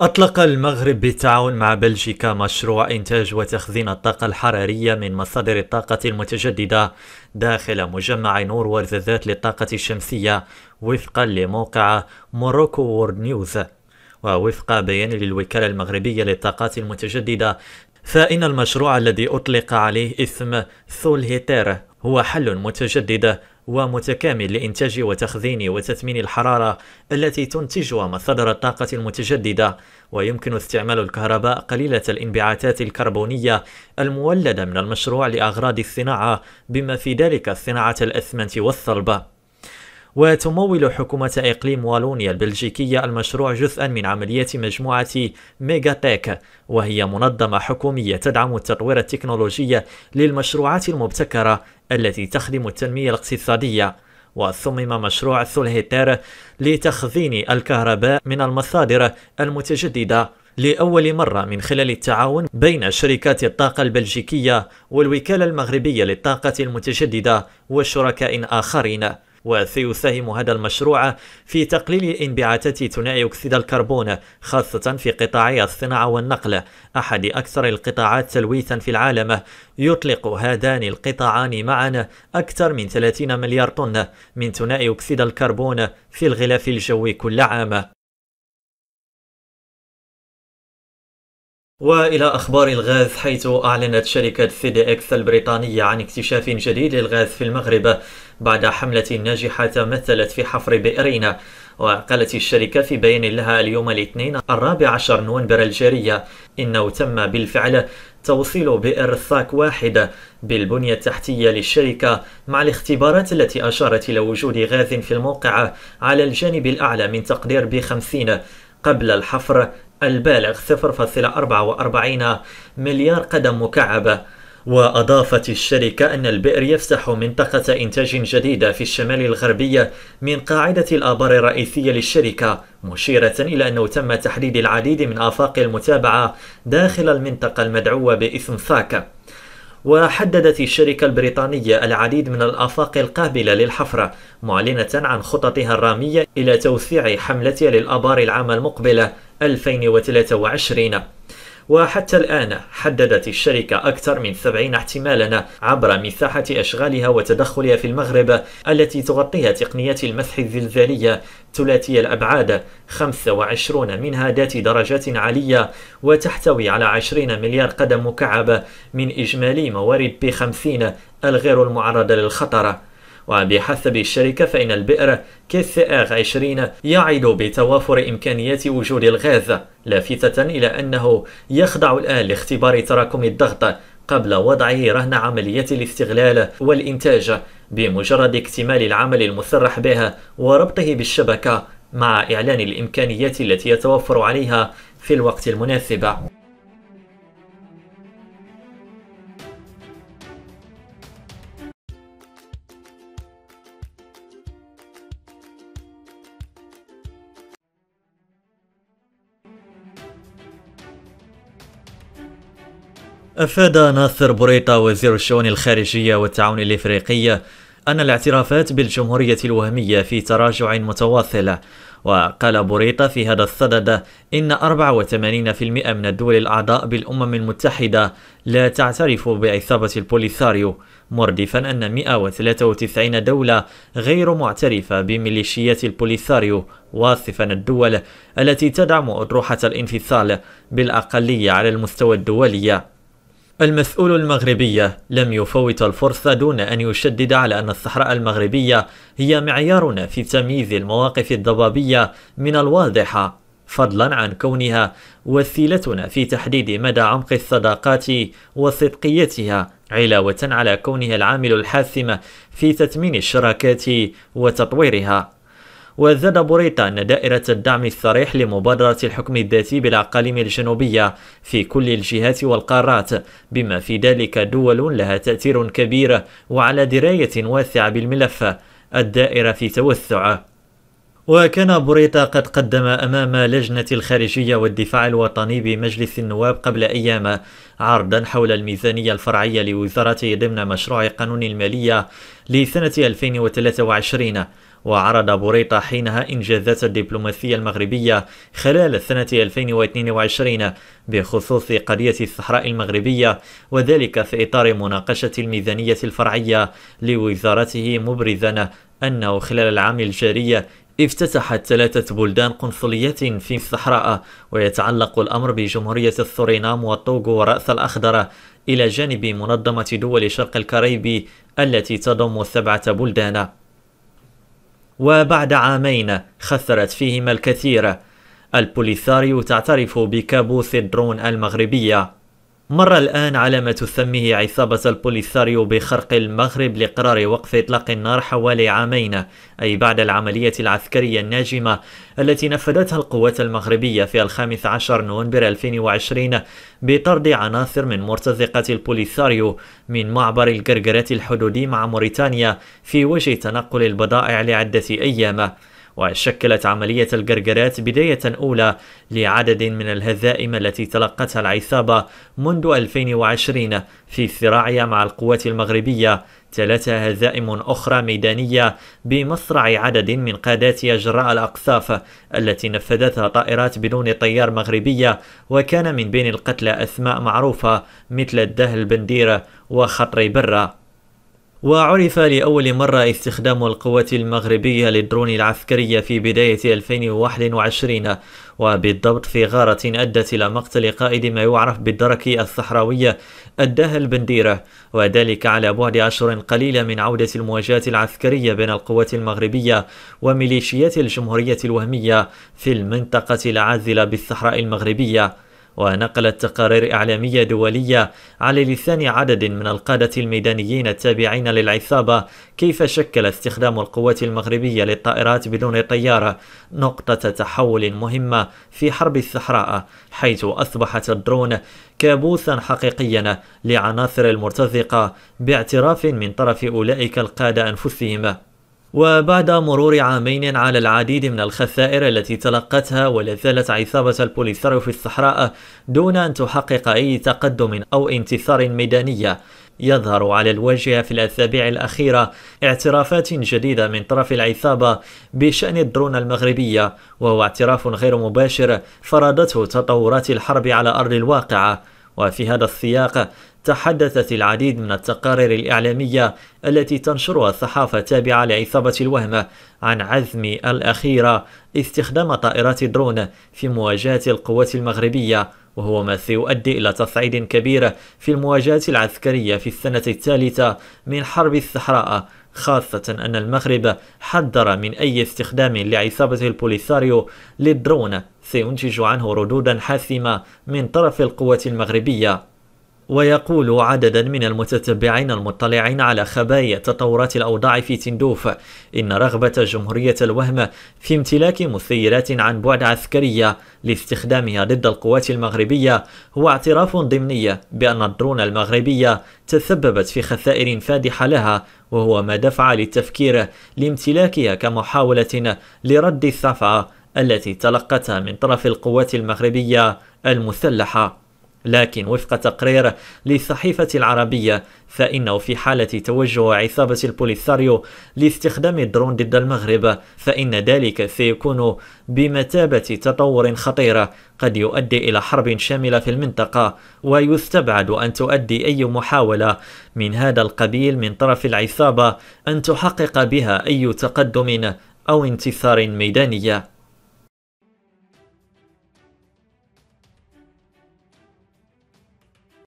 أطلق المغرب بالتعاون مع بلجيكا مشروع إنتاج وتخزين الطاقة الحرارية من مصادر الطاقة المتجددة داخل مجمع نور وارتزات للطاقة الشمسية وفقا لموقع موروكو وورد نيوز ووفق بيان للوكالة المغربية للطاقات المتجددة فإن المشروع الذي أطلق عليه اسم سول هيتير هو حل متجدد ومتكامل لإنتاج وتخزين وتثمين الحرارة التي تنتجها مصادر الطاقة المتجددة ويمكن استعمال الكهرباء قليلة الانبعاثات الكربونية المولدة من المشروع لأغراض الصناعة بما في ذلك صناعة الأسمنت والصلبة وتمول حكومة إقليم والونيا البلجيكية المشروع جزءا من عملية مجموعة ميغاتيك وهي منظمة حكومية تدعم التطوير التكنولوجي للمشروعات المبتكرة التي تخدم التنمية الاقتصادية وصمم مشروع ثلهيتر لتخزين الكهرباء من المصادر المتجددة لأول مرة من خلال التعاون بين شركات الطاقة البلجيكية والوكالة المغربية للطاقة المتجددة وشركاء آخرين وسيساهم هذا المشروع في تقليل انبعاثات ثنائي أكسيد الكربون خاصة في قطاعي الصناعة والنقل أحد أكثر القطاعات تلويثا في العالم يطلق هذان القطاعان معا أكثر من 30 مليار طن من ثنائي أكسيد الكربون في الغلاف الجوي كل عام والى اخبار الغاز حيث اعلنت شركه سي دي اكس البريطانيه عن اكتشاف جديد للغاز في المغرب بعد حمله ناجحه تمثلت في حفر بئرين وقالت الشركه في بيان لها اليوم الاثنين الرابع عشر نوفمبر الجاريه انه تم بالفعل توصيل بئر ساك واحد بالبنية التحتية للشركة مع الاختبارات التي أشارت إلى وجود غاز في الموقع على الجانب الأعلى من تقدير ب 50 قبل الحفر البالغ 0.44 مليار قدم مكعبة وأضافت الشركة أن البئر يفسح منطقة إنتاج جديدة في الشمال الغربي من قاعدة الآبار الرئيسية للشركة مشيرة إلى أنه تم تحديد العديد من آفاق المتابعة داخل المنطقة المدعوة باسم ثاكا وحددت الشركة البريطانية العديد من الآفاق القابلة للحفر معلنة عن خططها الرامية إلى توسيع حملتها للآبار العام المقبل 2023 وحتى الآن حددت الشركة أكثر من 70 احتمالا عبر مساحة أشغالها وتدخلها في المغرب التي تغطيها تقنيات المسح الزلزالية ثلاثي الأبعاد 25 منها ذات درجات عالية وتحتوي على 20 مليار قدم مكعب من إجمالي موارد بي 50 الغير المعرضة للخطر وبحسب الشركة فإن البئر كيس آغ 20 يعد بتوافر إمكانيات وجود الغاز لافتة إلى أنه يخضع الآن لاختبار تراكم الضغط قبل وضعه رهن عملية الاستغلال والإنتاج بمجرد اكتمال العمل المسرح به وربطه بالشبكة مع إعلان الإمكانيات التي يتوفر عليها في الوقت المناسب أفاد ناصر بوريطة وزير الشؤون الخارجية والتعاون الإفريقي أن الاعترافات بالجمهورية الوهمية في تراجع متواصل وقال بوريطة في هذا الصدد إن 84% من الدول الأعضاء بالأمم المتحدة لا تعترف بعصابة البوليساريو مردفا أن 193 دولة غير معترفة بميليشيات البوليساريو واصفا الدول التي تدعم أطروحة الانفصال بالأقلية على المستوى الدولي المسؤول المغربي لم يفوت الفرصة دون أن يشدد على أن الصحراء المغربية هي معيارنا في تمييز المواقف الضبابية من الواضحة فضلا عن كونها وسيلتنا في تحديد مدى عمق الصداقات وصدقيتها علاوة على كونها العامل الحاسم في تثمين الشراكات وتطويرها وزاد بوريتا أن دائرة الدعم الصريح لمبادرة الحكم الذاتي بالأقاليم الجنوبية في كل الجهات والقارات بما في ذلك دول لها تأثير كبير وعلى دراية واسعة بالملف الدائرة في توسع وكان بوريتا قد قدم أمام لجنة الخارجية والدفاع الوطني بمجلس النواب قبل أيام عرضا حول الميزانية الفرعية لوزارته ضمن مشروع قانون المالية لسنة 2023 وعرض بوريطة حينها إنجازات الدبلوماسية المغربية خلال سنة 2022 بخصوص قضية الصحراء المغربية وذلك في إطار مناقشة الميزانية الفرعية لوزارته مبرزا أنه خلال العام الجاري افتتحت ثلاثة بلدان قنصليات في الصحراء ويتعلق الأمر بجمهورية السورينام والطوغو ورأس الأخضر إلى جانب منظمة دول شرق الكاريبي التي تضم سبعة بلدان وبعد عامين خثرت فيهما الكثير البوليساريو تعترف بكابوس الدرون المغربية مر الآن على ما تسميه عصابة البوليساريو بخرق المغرب لقرار وقف إطلاق النار حوالي عامين أي بعد العملية العسكرية الناجمة التي نفذتها القوات المغربية في الخامس عشر نوفمبر 2020 بطرد عناصر من مرتزقة البوليساريو من معبر الجرجرات الحدودي مع موريتانيا في وجه تنقل البضائع لعدة أيام وشكلت عملية القرقرات بداية أولى لعدد من الهزائم التي تلقتها العصابة منذ 2020 في صراعها مع القوات المغربية ثلاثة هزائم أخرى ميدانية بمصرع عدد من قاداتها جراء الأقصاف التي نفذتها طائرات بدون طيار مغربية وكان من بين القتلى أسماء معروفة مثل الدهل بندير وخطري برة وعرف لأول مرة استخدام القوات المغربية للدرون العسكرية في بداية 2021 وبالضبط في غارة أدت إلى مقتل قائد ما يعرف بالدرك الصحراوية أداها البنديرة وذلك على بعد أشهر قليلة من عودة المواجهات العسكرية بين القوات المغربية وميليشيات الجمهورية الوهمية في المنطقة العازلة بالصحراء المغربية ونقلت تقارير إعلامية دولية على لسان عدد من القادة الميدانيين التابعين للعصابة كيف شكل استخدام القوات المغربية للطائرات بدون طيارة نقطة تحول مهمة في حرب الصحراء حيث أصبحت الدرون كابوسا حقيقيا لعناصر المرتزقة باعتراف من طرف أولئك القادة أنفسهم وبعد مرور عامين على العديد من الخسائر التي تلقتها ولا زالت عصابة البوليساريو في الصحراء دون أن تحقق أي تقدم أو انتصار ميداني يظهر على الواجهة في الأسابيع الأخيرة اعترافات جديدة من طرف العصابة بشأن الدرون المغربية وهو اعتراف غير مباشر فرضته تطورات الحرب على أرض الواقع وفي هذا السياق تحدثت العديد من التقارير الإعلامية التي تنشرها الصحافة التابعة لعصابة الوهم عن عزم الأخيرة استخدام طائرات درون في مواجهة القوات المغربية وهو ما سيؤدي إلى تصعيد كبير في المواجهة العسكرية في السنة الثالثة من حرب الصحراء خاصة أن المغرب حذر من أي استخدام لعصابة البوليساريو للدرون سينتج عنه ردودا حاسمة من طرف القوات المغربية ويقول عددا من المتتبعين المطلعين على خبايا تطورات الأوضاع في تندوف إن رغبة جمهورية الوهم في امتلاك مثيرات عن بعد عسكرية لاستخدامها ضد القوات المغربية هو اعتراف ضمني بأن الدرون المغربية تسببت في خسائر فادحة لها وهو ما دفع للتفكير لامتلاكها كمحاولة لرد الصفعة التي تلقتها من طرف القوات المغربية المسلحة لكن وفق تقرير للصحيفة العربية فإنه في حالة توجه عصابة البوليساريو لاستخدام الدرون ضد المغرب فإن ذلك سيكون بمثابة تطور خطير قد يؤدي إلى حرب شاملة في المنطقة ويستبعد أن تؤدي أي محاولة من هذا القبيل من طرف العصابة أن تحقق بها أي تقدم أو انتصار ميداني